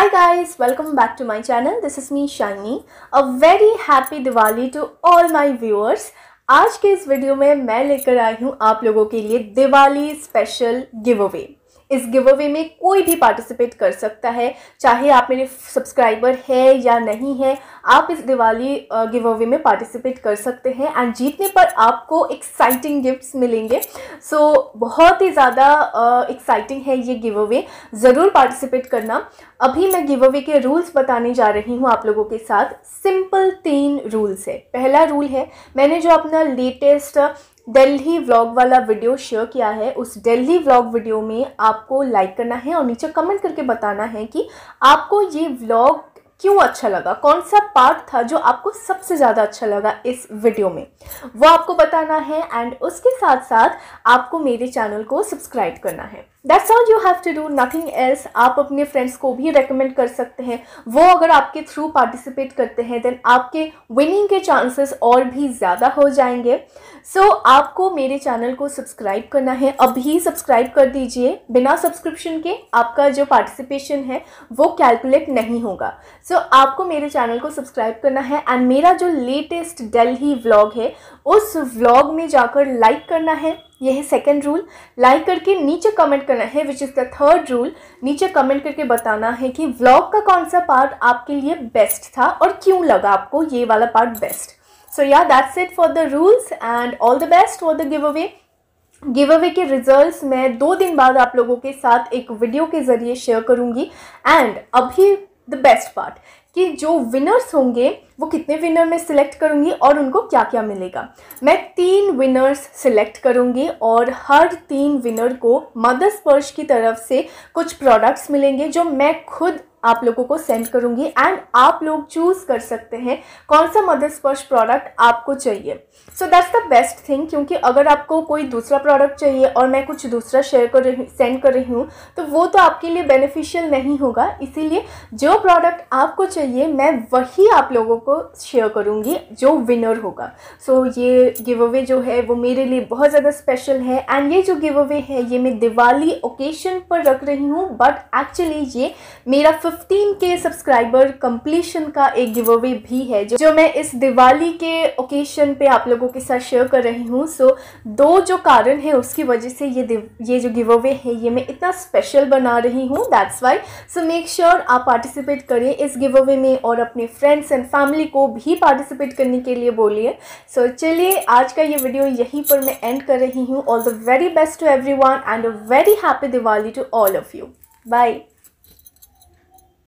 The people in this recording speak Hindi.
Hi guys, welcome back to my channel. This is me Shani. A very happy Diwali to all my viewers. आज के इस वीडियो में मैं लेकर आई हूँ आप लोगों के लिए दिवाली स्पेशल गिव अवे इस गिव अवे में कोई भी पार्टिसिपेट कर सकता है चाहे आप मेरे सब्सक्राइबर है या नहीं है आप इस दिवाली गिव अवे में पार्टिसिपेट कर सकते हैं एंड जीतने पर आपको एक्साइटिंग गिफ्ट्स मिलेंगे सो so, बहुत ही ज़्यादा एक्साइटिंग है ये गिव अवे ज़रूर पार्टिसिपेट करना अभी मैं गिव अवे के रूल्स बताने जा रही हूँ आप लोगों के साथ सिंपल तीन रूल्स है पहला रूल है मैंने जो अपना लेटेस्ट दिल्ली व्लॉग वाला वीडियो शेयर किया है उस दिल्ली व्लॉग वीडियो में आपको लाइक करना है और नीचे कमेंट करके बताना है कि आपको ये व्लॉग क्यों अच्छा लगा कौन सा पार्ट था जो आपको सबसे ज़्यादा अच्छा लगा इस वीडियो में वो आपको बताना है एंड उसके साथ साथ आपको मेरे चैनल को सब्सक्राइब करना है that's all you have to do nothing else आप अपने फ्रेंड्स को भी रेकमेंड कर सकते हैं वो अगर आपके थ्रू पार्टिसिपेट करते हैं देन आपके विनिंग के चांसेस और भी ज़्यादा हो जाएंगे सो so, आपको मेरे चैनल को सब्सक्राइब करना है अभी सब्सक्राइब कर दीजिए बिना सब्सक्रिप्शन के आपका जो पार्टिसिपेशन है वो कैलकुलेट नहीं होगा सो so, आपको मेरे चैनल को सब्सक्राइब करना है एंड मेरा जो लेटेस्ट दिल्ली व्लॉग है उस व्लॉग में जाकर लाइक करना है यह है सेकेंड रूल लाइक करके नीचे कमेंट करना है which is the third rule नीचे कमेंट करके बताना है कि व्लॉग का कौन सा पार्ट आपके लिए बेस्ट था और क्यों लगा आपको ये वाला part best so yeah that's it for the rules and all the best for the giveaway giveaway के रिजल्ट्स मैं दो दिन बाद आप लोगों के साथ एक वीडियो के ज़रिए शेयर करूँगी एंड अभी द बेस्ट पार्ट कि जो विनर्स होंगे वो कितने विनर में सिलेक्ट करूँगी और उनको क्या क्या मिलेगा मैं तीन विनर्स सिलेक्ट करूँगी और हर तीन विनर को मदर्स पर्श की तरफ से कुछ प्रोडक्ट्स मिलेंगे जो मैं खुद आप लोगों को सेंड करूँगी एंड आप लोग चूज़ कर सकते हैं कौन सा मदर स्पर्श प्रोडक्ट आपको चाहिए so that's the best thing क्योंकि अगर आपको कोई दूसरा प्रोडक्ट चाहिए और मैं कुछ दूसरा शेयर कर रही सेंड कर रही हूँ तो वो तो आपके लिए बेनिफिशियल नहीं होगा इसीलिए जो प्रोडक्ट आपको चाहिए मैं वही आप लोगों को शेयर करूँगी जो विनर होगा सो so, ये गिव अवे जो है वो मेरे लिए बहुत ज़्यादा स्पेशल है एंड ये जो गिव अवे है ये मैं दिवाली ओकेशन पर रख रही हूँ बट एक्चुअली ये मेरा फिफ्टीन के सब्सक्राइबर कंप्लीशन का एक गिव अवे भी है जो, मैं इस दिवाली के ओकेशन पे आप लोगों के साथ शेयर कर रही हूँ सो दो जो कारण है उसकी वजह से ये ये जो गिव अवे है ये मैं इतना स्पेशल बना रही हूँ that's why so make sure आप पार्टिसिपेट करें इस गिव अवे में और अपने फ्रेंड्स एंड फैमिली को भी पार्टिसिपेट करने के लिए बोलिए सो so, चलिए आज का ये वीडियो यहीं पर मैं एंड कर रही हूँ all the very best to every and a very happy Diwali to all of you bye